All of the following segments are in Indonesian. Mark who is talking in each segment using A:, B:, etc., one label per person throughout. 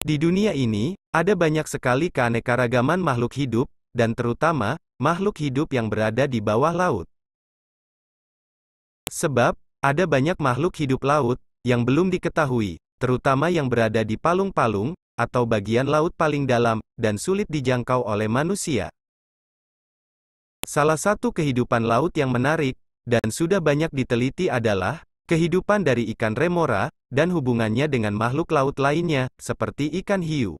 A: Di dunia ini, ada banyak sekali keanekaragaman makhluk hidup, dan terutama, makhluk hidup yang berada di bawah laut. Sebab, ada banyak makhluk hidup laut, yang belum diketahui, terutama yang berada di palung-palung, atau bagian laut paling dalam, dan sulit dijangkau oleh manusia. Salah satu kehidupan laut yang menarik, dan sudah banyak diteliti adalah, kehidupan dari ikan remora, dan hubungannya dengan makhluk laut lainnya, seperti ikan hiu.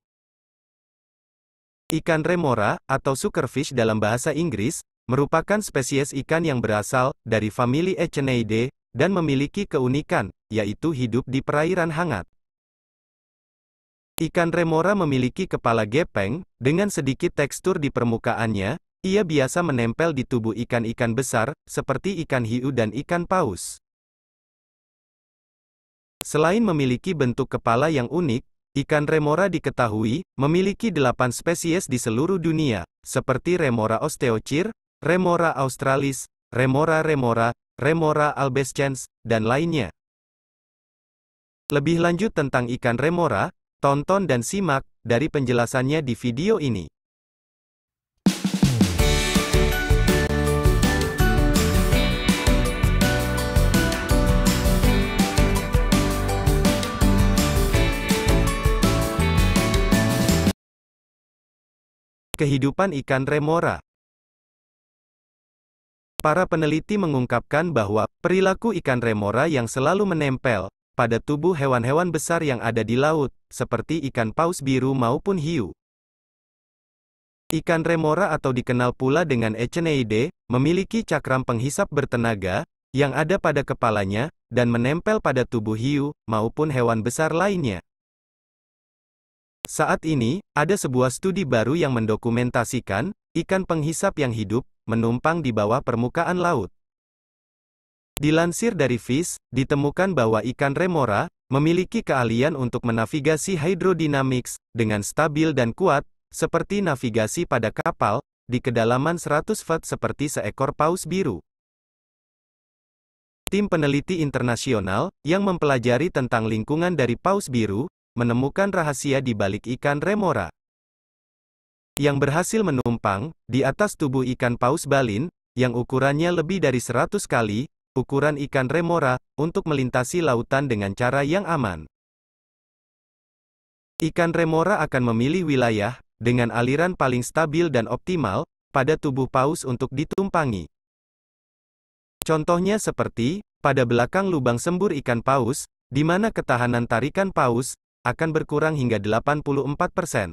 A: Ikan remora, atau suckerfish dalam bahasa Inggris, merupakan spesies ikan yang berasal dari famili Echinidae dan memiliki keunikan, yaitu hidup di perairan hangat. Ikan remora memiliki kepala gepeng, dengan sedikit tekstur di permukaannya, ia biasa menempel di tubuh ikan-ikan besar, seperti ikan hiu dan ikan paus. Selain memiliki bentuk kepala yang unik, ikan remora diketahui memiliki delapan spesies di seluruh dunia, seperti remora osteochir, remora australis, remora remora, remora albescens, dan lainnya. Lebih lanjut tentang ikan remora, tonton dan simak dari penjelasannya di video ini. Kehidupan ikan remora Para peneliti mengungkapkan bahwa perilaku ikan remora yang selalu menempel pada tubuh hewan-hewan besar yang ada di laut, seperti ikan paus biru maupun hiu. Ikan remora atau dikenal pula dengan Echeneide, memiliki cakram penghisap bertenaga, yang ada pada kepalanya, dan menempel pada tubuh hiu, maupun hewan besar lainnya. Saat ini, ada sebuah studi baru yang mendokumentasikan, ikan penghisap yang hidup, menumpang di bawah permukaan laut. Dilansir dari FIS, ditemukan bahwa ikan remora, memiliki keahlian untuk menavigasi hydrodynamics, dengan stabil dan kuat, seperti navigasi pada kapal, di kedalaman 100 feet seperti seekor paus biru. Tim peneliti internasional, yang mempelajari tentang lingkungan dari paus biru, menemukan rahasia di balik ikan remora. Yang berhasil menumpang, di atas tubuh ikan paus balin, yang ukurannya lebih dari 100 kali, ukuran ikan remora, untuk melintasi lautan dengan cara yang aman. Ikan remora akan memilih wilayah, dengan aliran paling stabil dan optimal, pada tubuh paus untuk ditumpangi. Contohnya seperti, pada belakang lubang sembur ikan paus, di mana ketahanan tarikan paus, akan berkurang hingga 84 persen.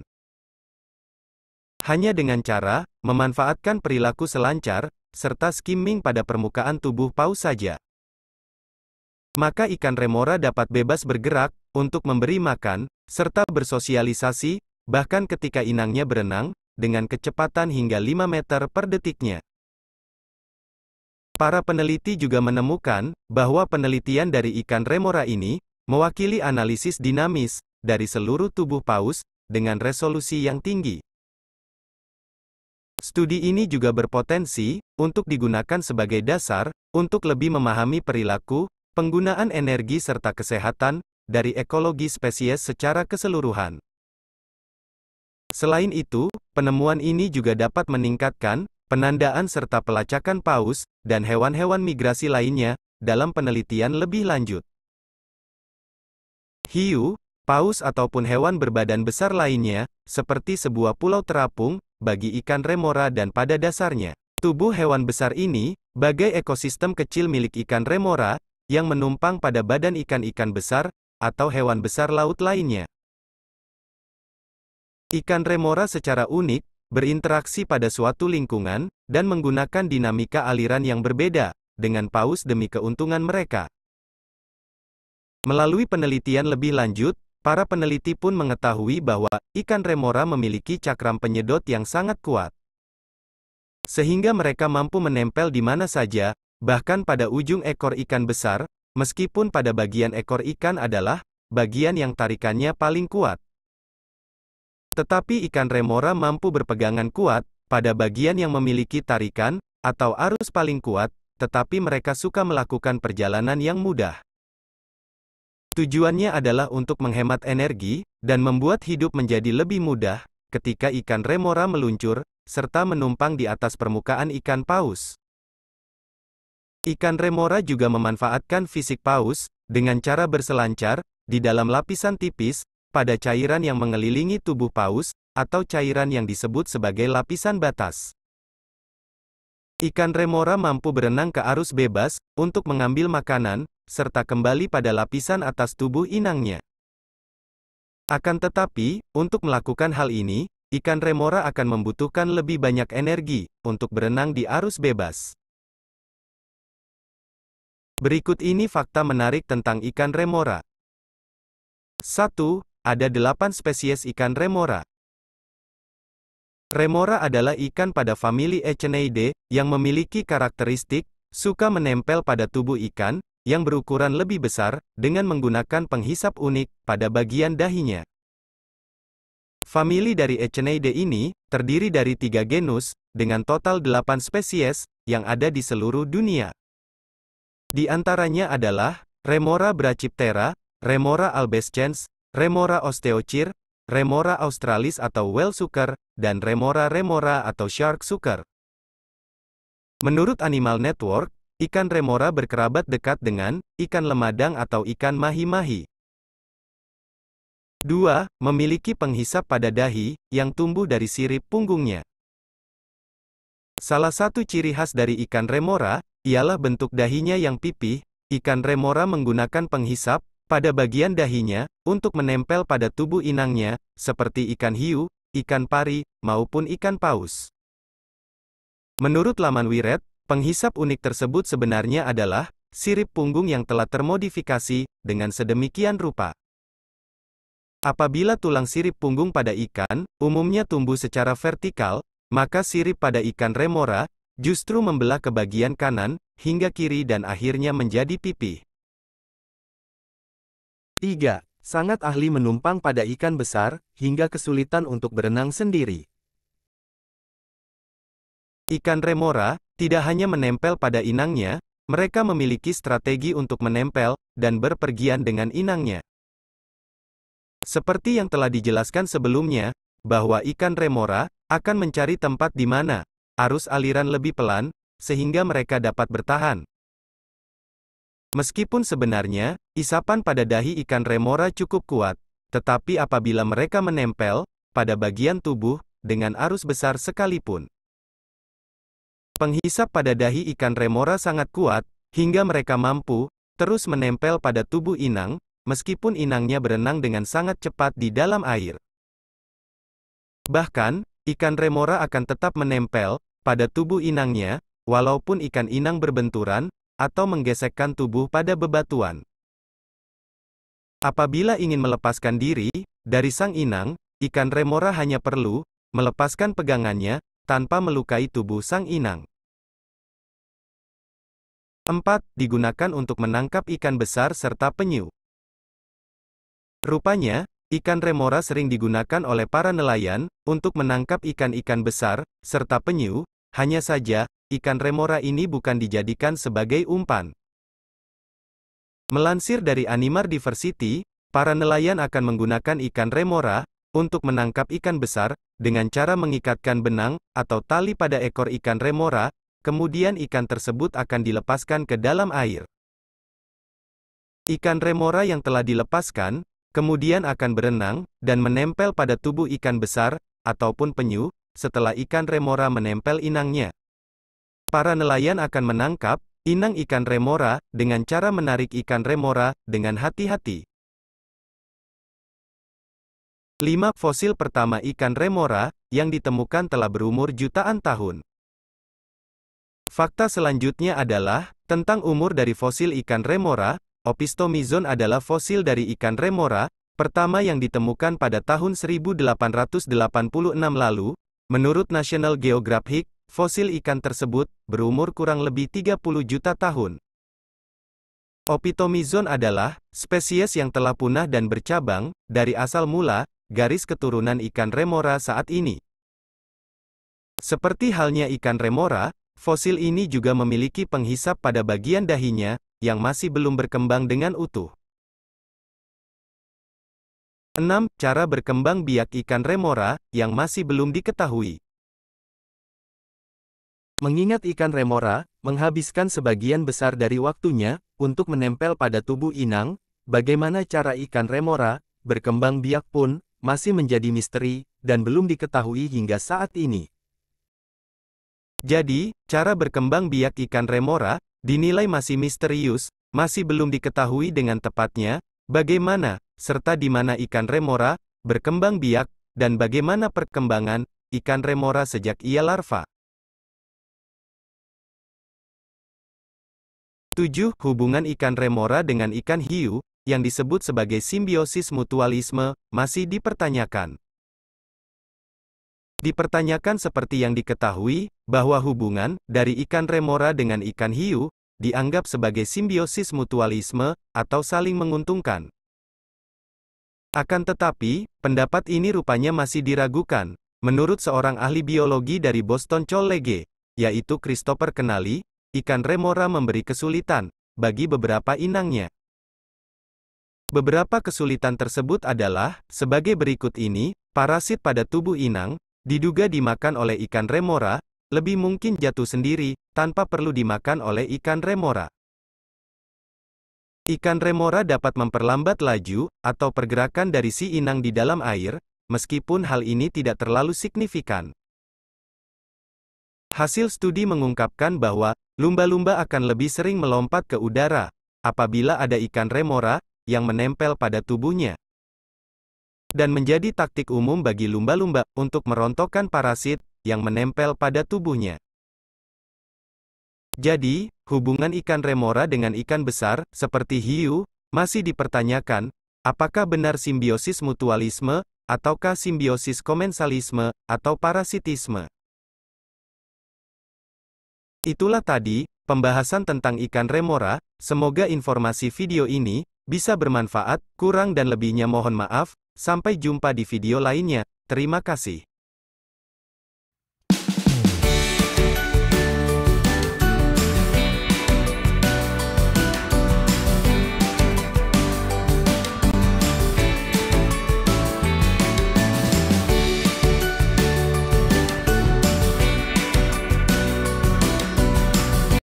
A: Hanya dengan cara memanfaatkan perilaku selancar serta skimming pada permukaan tubuh paus saja. Maka ikan remora dapat bebas bergerak untuk memberi makan serta bersosialisasi, bahkan ketika inangnya berenang dengan kecepatan hingga 5 meter per detiknya. Para peneliti juga menemukan bahwa penelitian dari ikan remora ini mewakili analisis dinamis dari seluruh tubuh paus dengan resolusi yang tinggi. Studi ini juga berpotensi untuk digunakan sebagai dasar untuk lebih memahami perilaku, penggunaan energi serta kesehatan dari ekologi spesies secara keseluruhan. Selain itu, penemuan ini juga dapat meningkatkan penandaan serta pelacakan paus dan hewan-hewan migrasi lainnya dalam penelitian lebih lanjut. Hiu, paus ataupun hewan berbadan besar lainnya, seperti sebuah pulau terapung, bagi ikan remora dan pada dasarnya. Tubuh hewan besar ini, bagai ekosistem kecil milik ikan remora, yang menumpang pada badan ikan-ikan besar, atau hewan besar laut lainnya. Ikan remora secara unik, berinteraksi pada suatu lingkungan, dan menggunakan dinamika aliran yang berbeda, dengan paus demi keuntungan mereka. Melalui penelitian lebih lanjut, para peneliti pun mengetahui bahwa ikan remora memiliki cakram penyedot yang sangat kuat. Sehingga mereka mampu menempel di mana saja, bahkan pada ujung ekor ikan besar, meskipun pada bagian ekor ikan adalah bagian yang tarikannya paling kuat. Tetapi ikan remora mampu berpegangan kuat pada bagian yang memiliki tarikan atau arus paling kuat, tetapi mereka suka melakukan perjalanan yang mudah. Tujuannya adalah untuk menghemat energi, dan membuat hidup menjadi lebih mudah, ketika ikan remora meluncur, serta menumpang di atas permukaan ikan paus. Ikan remora juga memanfaatkan fisik paus, dengan cara berselancar, di dalam lapisan tipis, pada cairan yang mengelilingi tubuh paus, atau cairan yang disebut sebagai lapisan batas. Ikan remora mampu berenang ke arus bebas, untuk mengambil makanan, serta kembali pada lapisan atas tubuh inangnya. Akan tetapi, untuk melakukan hal ini, ikan remora akan membutuhkan lebih banyak energi untuk berenang di arus bebas. Berikut ini fakta menarik tentang ikan remora. 1. Ada 8 spesies ikan remora. Remora adalah ikan pada famili Echinaide yang memiliki karakteristik suka menempel pada tubuh ikan yang berukuran lebih besar, dengan menggunakan penghisap unik pada bagian dahinya. Famili dari Echeneidae ini terdiri dari tiga genus, dengan total delapan spesies yang ada di seluruh dunia. Di antaranya adalah Remora brachiptera, Remora albescens, Remora osteochir, Remora australis atau whale sucker, dan Remora remora atau shark sucker. Menurut Animal Network, Ikan remora berkerabat dekat dengan ikan lemadang atau ikan mahi-mahi. 2. Memiliki penghisap pada dahi, yang tumbuh dari sirip punggungnya. Salah satu ciri khas dari ikan remora, ialah bentuk dahinya yang pipih, ikan remora menggunakan penghisap, pada bagian dahinya, untuk menempel pada tubuh inangnya, seperti ikan hiu, ikan pari, maupun ikan paus. Menurut laman Wired, Penghisap unik tersebut sebenarnya adalah sirip punggung yang telah termodifikasi dengan sedemikian rupa. Apabila tulang sirip punggung pada ikan umumnya tumbuh secara vertikal, maka sirip pada ikan remora justru membelah ke bagian kanan hingga kiri dan akhirnya menjadi pipih. 3. Sangat ahli menumpang pada ikan besar hingga kesulitan untuk berenang sendiri. Ikan remora tidak hanya menempel pada inangnya, mereka memiliki strategi untuk menempel dan berpergian dengan inangnya. Seperti yang telah dijelaskan sebelumnya, bahwa ikan remora akan mencari tempat di mana arus aliran lebih pelan, sehingga mereka dapat bertahan. Meskipun sebenarnya, isapan pada dahi ikan remora cukup kuat, tetapi apabila mereka menempel pada bagian tubuh dengan arus besar sekalipun, Penghisap pada dahi ikan remora sangat kuat, hingga mereka mampu, terus menempel pada tubuh inang, meskipun inangnya berenang dengan sangat cepat di dalam air. Bahkan, ikan remora akan tetap menempel, pada tubuh inangnya, walaupun ikan inang berbenturan, atau menggesekkan tubuh pada bebatuan. Apabila ingin melepaskan diri, dari sang inang, ikan remora hanya perlu, melepaskan pegangannya, tanpa melukai tubuh sang inang. 4. Digunakan untuk menangkap ikan besar serta penyu. Rupanya, ikan remora sering digunakan oleh para nelayan untuk menangkap ikan-ikan besar serta penyu, hanya saja, ikan remora ini bukan dijadikan sebagai umpan. Melansir dari Animar Diversity, para nelayan akan menggunakan ikan remora untuk menangkap ikan besar, dengan cara mengikatkan benang atau tali pada ekor ikan remora, kemudian ikan tersebut akan dilepaskan ke dalam air. Ikan remora yang telah dilepaskan, kemudian akan berenang dan menempel pada tubuh ikan besar ataupun penyu setelah ikan remora menempel inangnya. Para nelayan akan menangkap inang ikan remora dengan cara menarik ikan remora dengan hati-hati. 5. Fosil pertama ikan remora, yang ditemukan telah berumur jutaan tahun. Fakta selanjutnya adalah, tentang umur dari fosil ikan remora, opistomizon adalah fosil dari ikan remora, pertama yang ditemukan pada tahun 1886 lalu, menurut National Geographic, fosil ikan tersebut, berumur kurang lebih 30 juta tahun. Opitomizon adalah spesies yang telah punah dan bercabang dari asal mula garis keturunan ikan remora saat ini. Seperti halnya ikan remora, fosil ini juga memiliki penghisap pada bagian dahinya, yang masih belum berkembang dengan utuh. 6. Cara berkembang biak ikan remora, yang masih belum diketahui. Mengingat ikan remora, menghabiskan sebagian besar dari waktunya, untuk menempel pada tubuh inang, bagaimana cara ikan remora, berkembang biak pun, masih menjadi misteri, dan belum diketahui hingga saat ini. Jadi, cara berkembang biak ikan remora, dinilai masih misterius, masih belum diketahui dengan tepatnya, bagaimana, serta di mana ikan remora, berkembang biak, dan bagaimana perkembangan, ikan remora sejak ia larva. 7. Hubungan ikan remora dengan ikan hiu, yang disebut sebagai simbiosis mutualisme, masih dipertanyakan. Dipertanyakan seperti yang diketahui, bahwa hubungan dari ikan remora dengan ikan hiu dianggap sebagai simbiosis mutualisme atau saling menguntungkan. Akan tetapi, pendapat ini rupanya masih diragukan, menurut seorang ahli biologi dari Boston College, yaitu Christopher Kenali, ikan remora memberi kesulitan bagi beberapa inangnya. Beberapa kesulitan tersebut adalah, sebagai berikut ini, parasit pada tubuh inang, diduga dimakan oleh ikan remora, lebih mungkin jatuh sendiri, tanpa perlu dimakan oleh ikan remora. Ikan remora dapat memperlambat laju, atau pergerakan dari si inang di dalam air, meskipun hal ini tidak terlalu signifikan. Hasil studi mengungkapkan bahwa, lumba-lumba akan lebih sering melompat ke udara, apabila ada ikan remora, yang menempel pada tubuhnya. Dan menjadi taktik umum bagi lumba-lumba untuk merontokkan parasit yang menempel pada tubuhnya. Jadi, hubungan ikan remora dengan ikan besar, seperti hiu, masih dipertanyakan, apakah benar simbiosis mutualisme, ataukah simbiosis komensalisme, atau parasitisme. Itulah tadi, pembahasan tentang ikan remora, semoga informasi video ini, bisa bermanfaat, kurang dan lebihnya mohon maaf, sampai jumpa di video lainnya, terima kasih.